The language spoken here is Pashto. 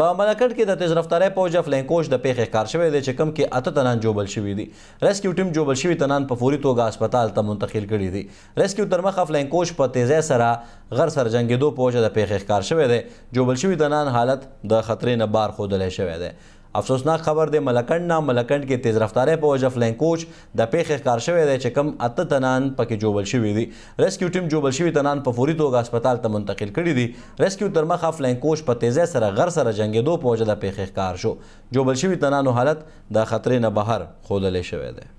په ملکټ کې د تیز رفتارۍ پوج فلنکوش د پیښې کار شوی دی چې کم کې اته تنان جوبل شوی دي ریسکیو ټیم جوبل شوی تنان په فوري توګه هسپتال ته منتقل کړي دي ریسکیو تر مخه فلنکوش په تیزی سره غر سر جنگیدو پوج د پیښې کار شوی دی جوبل شوی تنان حالت د خطرې نه بار خودلې شوی دی افسوسناک خبر د ملکند نه ملکند کې تیز رفتاره په وجه فلنګ کوچ د پیښې ښکار شوی دی چې کم اته تنان پکې جوړول شوی دي ریسکیو ټیم جوړول شوی تنان په فوري توګه هسپتال ته منتقل کړي دي ریسکیو تر مخه فلنګ کوچ په تیزه سره غر سره جنگیدو په وجه د پیښې ښکار شو جوړول شوی تنانو حالت د خطرې نه بهر خودلې شوی دی